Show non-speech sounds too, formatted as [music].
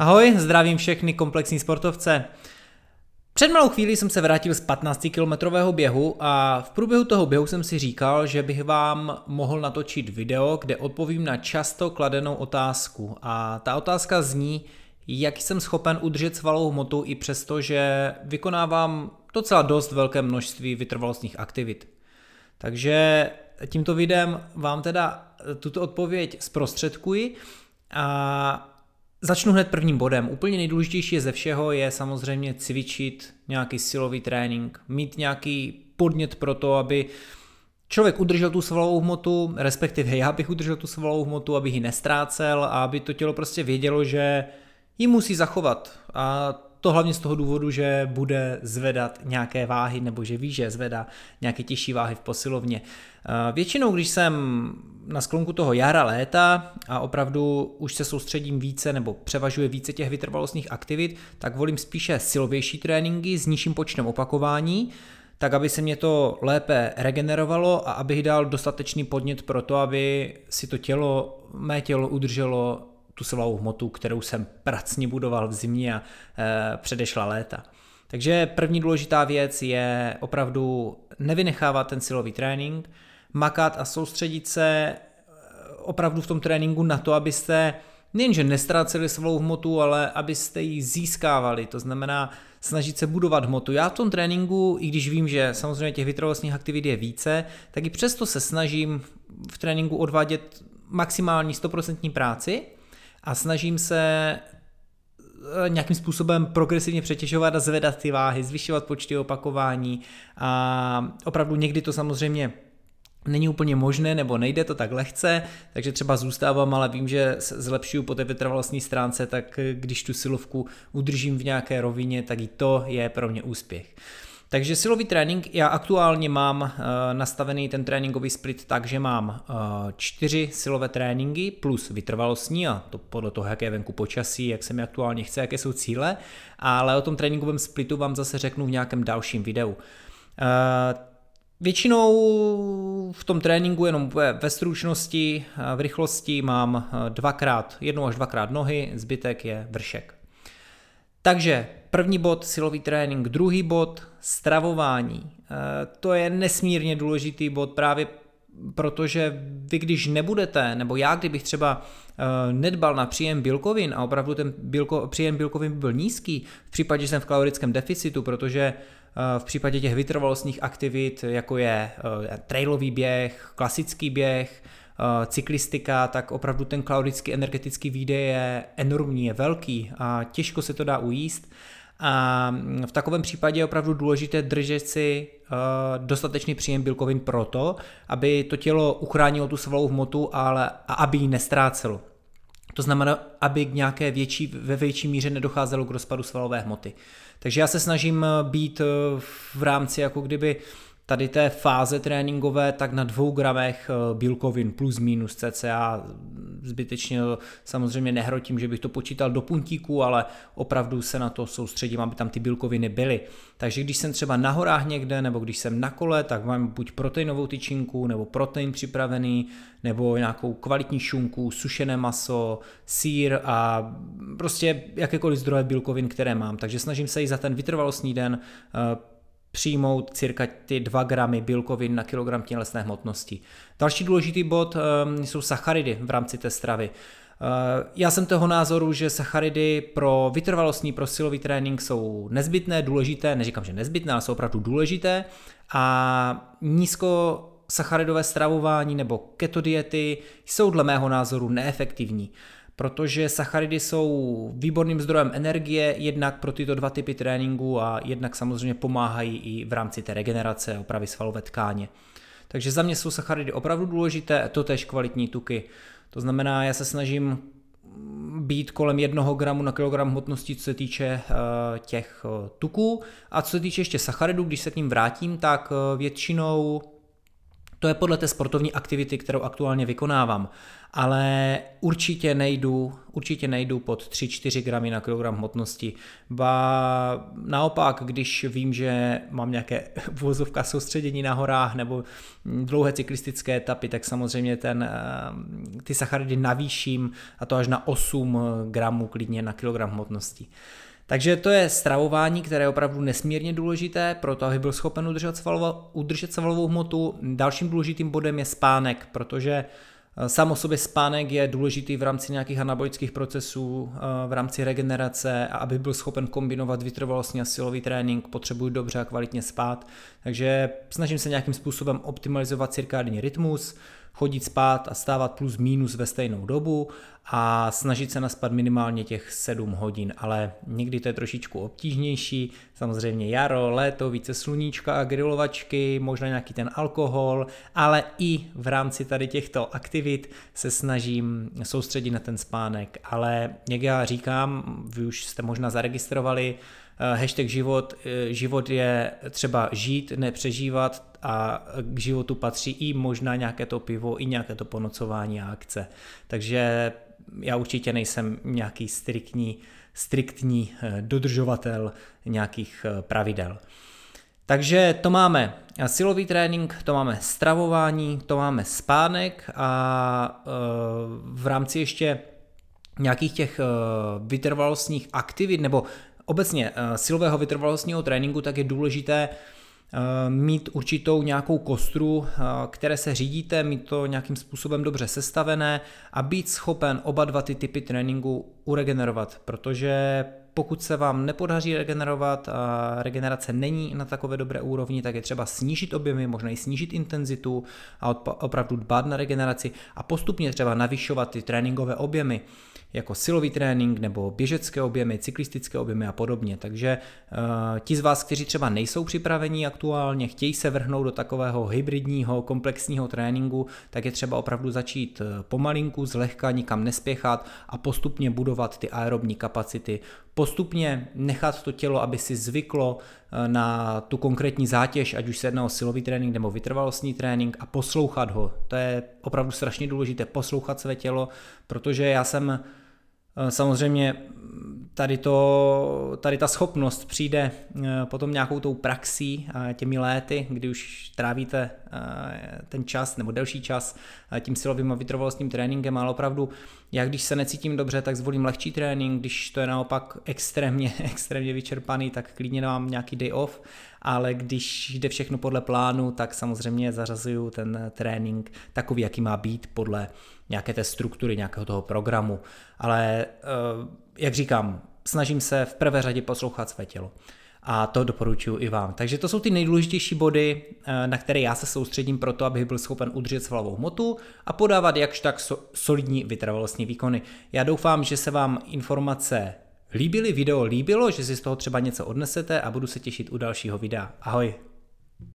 Ahoj, zdravím všechny komplexní sportovce. Před malou chvílí jsem se vrátil z 15-kilometrového běhu a v průběhu toho běhu jsem si říkal, že bych vám mohl natočit video, kde odpovím na často kladenou otázku. A ta otázka zní, jak jsem schopen udržet svalovou hmotu i přesto, že vykonávám docela dost velké množství vytrvalostních aktivit. Takže tímto videem vám teda tuto odpověď zprostředkuji a Začnu hned prvním bodem. Úplně nejdůležitější je ze všeho je samozřejmě cvičit nějaký silový trénink, mít nějaký podnět pro to, aby člověk udržel tu svalovou hmotu, respektive já bych udržel tu svalovou hmotu, abych ji nestrácel a aby to tělo prostě vědělo, že ji musí zachovat. A to hlavně z toho důvodu, že bude zvedat nějaké váhy nebo že ví, že zvedá nějaké těžší váhy v posilovně. Eh, většinou, když jsem na sklonku toho jara, léta a opravdu už se soustředím více nebo převažuje více těch vytrvalostních aktivit, tak volím spíše silovější tréninky s nižším počtem opakování, tak aby se mě to lépe regenerovalo a abych dal dostatečný podnět pro to, aby si to tělo, mé tělo udrželo tu svalovou hmotu, kterou jsem pracně budoval v zimě a e, předešla léta. Takže první důležitá věc je opravdu nevynechávat ten silový trénink, makat a soustředit se e, opravdu v tom tréninku na to, abyste nejenže nestráceli svou hmotu, ale abyste ji získávali, to znamená snažit se budovat hmotu. Já v tom tréninku, i když vím, že samozřejmě těch vytrvalostních aktivit je více, tak i přesto se snažím v tréninku odvádět maximální 100% práci, a snažím se eh, nějakým způsobem progresivně přetěžovat a zvedat ty váhy, zvyšovat počty opakování a opravdu někdy to samozřejmě není úplně možné nebo nejde to tak lehce, takže třeba zůstávám, ale vím, že zlepšuju po té vytrvalostní stránce, tak když tu silovku udržím v nějaké rovině, tak i to je pro mě úspěch. Takže silový trénink, já aktuálně mám eh, nastavený ten tréninkový split tak, že mám eh, čtyři silové tréninky plus vytrvalostní a to podle toho, jaké je venku počasí, jak se mi aktuálně chce, jaké jsou cíle, ale o tom tréninkovém splitu vám zase řeknu v nějakém dalším videu. Eh, většinou v tom tréninku jenom ve, ve stručnosti, v rychlosti mám dvakrát, jednou až dvakrát nohy, zbytek je vršek. Takže první bod silový trénink, druhý bod stravování. E, to je nesmírně důležitý bod právě protože vy když nebudete, nebo já kdybych třeba e, nedbal na příjem bílkovin a opravdu ten bílko, příjem bílkovin byl nízký, v případě, že jsem v kalorickém deficitu, protože e, v případě těch vytrvalostních aktivit, jako je trailový běh, klasický běh, cyklistika, tak opravdu ten kalorický energetický výdej je enormní, je velký a těžko se to dá ujíst. A v takovém případě je opravdu důležité držet si eh, dostatečný příjem bílkovin proto, aby to tělo uchránilo tu svalovou hmotu ale, a aby ji nestrácelo. To znamená, aby k nějaké větší, ve větší míře nedocházelo k rozpadu svalové hmoty. Takže já se snažím eh, být eh, v rámci jako kdyby uh, tady té fáze tréninkové, tak na dvou gramech eh, bílkovin plus minus cca zbytečně eh, samozřejmě nehrotím, že bych to počítal do puntíku, ale opravdu se na to soustředím, aby tam ty bílkoviny byly. Takže když jsem třeba na horách někde, nebo když jsem na kole, tak mám buď proteinovou tyčinku, nebo protein připravený, nebo nějakou kvalitní šunku, sušené maso, sír a prostě jakékoliv zdroje bílkovin, které mám. Takže snažím se i za ten vytrvalostní den eh, přijmout cirka ty 2 gramy bílkovin na kilogram tělesné hmotnosti. Další důležitý bod ehm, jsou sacharidy v rámci té stravy. Ehm, já jsem toho názoru, že sacharidy pro vytrvalostní, pro silový trénink jsou nezbytné, důležité, neříkám, že nezbytné, ale jsou opravdu důležité a nízko sacharidové stravování nebo keto diety jsou dle mého názoru neefektivní protože sacharidy jsou výborným zdrojem energie, jednak pro tyto dva typy tréninku a jednak samozřejmě pomáhají i v rámci té regenerace a opravy svalové tkáně. Takže za mě jsou sacharidy opravdu důležité, to tež kvalitní tuky. To znamená, já se snažím být kolem 1 gramu na kilogram hmotnosti, co se týče eh, těch eh, tuků. A co se týče ještě sacharidů, když se k ním vrátím, tak eh, většinou to je podle té sportovní aktivity, kterou aktuálně vykonávám. Ale určitě nejdu, určitě nejdu pod 3-4 gramy na kilogram hmotnosti. Ba naopak, když vím, že mám nějaké [laughs] vozovka soustředění na horách nebo dlouhé cyklistické etapy, tak samozřejmě ten, eh, ty sacharidy navýším a to až na 8 gramů klidně na kilogram hmotnosti. Takže to je stravování, které je opravdu nesmírně důležité pro to, aby byl schopen udržet, svalovou, udržet svalovou hmotu. Dalším důležitým bodem je spánek, protože eh, Sám o sobě spánek je důležitý v rámci nějakých anabolických procesů, eh, v rámci regenerace a aby byl schopen kombinovat vytrvalostní a silový trénink, potřebuji dobře a kvalitně spát. Takže snažím se nějakým způsobem optimalizovat cirkádní rytmus, chodit spát a stávat plus minus ve stejnou dobu a snažit se naspat minimálně těch 7 hodin, ale někdy to je trošičku obtížnější, samozřejmě jaro, léto, více sluníčka a grilovačky, možná nějaký ten alkohol, ale i v rámci tady těchto aktivit se snažím soustředit na ten spánek, ale jak já říkám, vy už jste možná zaregistrovali, Eh, hashtag život, eh, život je třeba žít, nepřežívat a k životu patří i možná nějaké to pivo, i nějaké to ponocování a akce. Takže já určitě nejsem nějaký striktní, striktní eh, dodržovatel nějakých pravidel. Takže to máme silový trénink, to máme stravování, to máme spánek a v rámci ještě nějakých těch vytrvalostních aktivit nebo obecně eh, silového vytrvalostního tréninku, tak je důležité eh, mít určitou nějakou kostru, eh, které se řídíte, mít to nějakým způsobem dobře sestavené a být schopen oba dva ty typy tréninku uregenerovat, protože pokud se vám nepodaří regenerovat a regenerace není na takové dobré úrovni, tak je třeba snížit objemy, možná i snížit intenzitu a opravdu dbát na regeneraci a postupně třeba navyšovat ty tréninkové objemy jako silový trénink nebo běžecké objemy, cyklistické objemy a podobně. Takže eh, ti z vás, kteří třeba nejsou připraveni aktuálně, chtějí se vrhnout do takového hybridního, komplexního tréninku, tak je třeba opravdu začít eh, pomalinku, zlehka, nikam nespěchat a postupně budovat ty aerobní kapacity postupně nechat to tělo, aby si zvyklo eh, na tu konkrétní zátěž, ať už se jedná o silový trénink nebo vytrvalostní trénink a poslouchat ho. To je opravdu strašně důležité, poslouchat své tělo, protože já jsem eh, samozřejmě tady, to, tady ta schopnost přijde eh, potom nějakou tou praxí, eh, těmi léty, kdy už trávíte eh, ten čas nebo delší čas tím silovým a vytrvalostním tréninkem, ale opravdu já když se necítím dobře, tak zvolím lehčí trénink, když to je naopak extrémně, [laughs] extrémně vyčerpaný, tak klidně mám nějaký day off, ale když jde všechno podle plánu, tak samozřejmě zařazuju ten trénink takový, jaký má být podle nějaké té struktury, nějakého toho programu. Ale jak říkám, snažím se v prvé řadě poslouchat své tělo. A to doporučuji i vám. Takže to jsou ty nejdůležitější body, eh, na které já se soustředím pro to, abych byl schopen udržet svalovou motu a podávat jakž tak solidní vytrvalostní výkony. Já doufám, že se vám informace líbily, video líbilo, že si z toho třeba něco odnesete a budu se těšit u dalšího videa. Ahoj!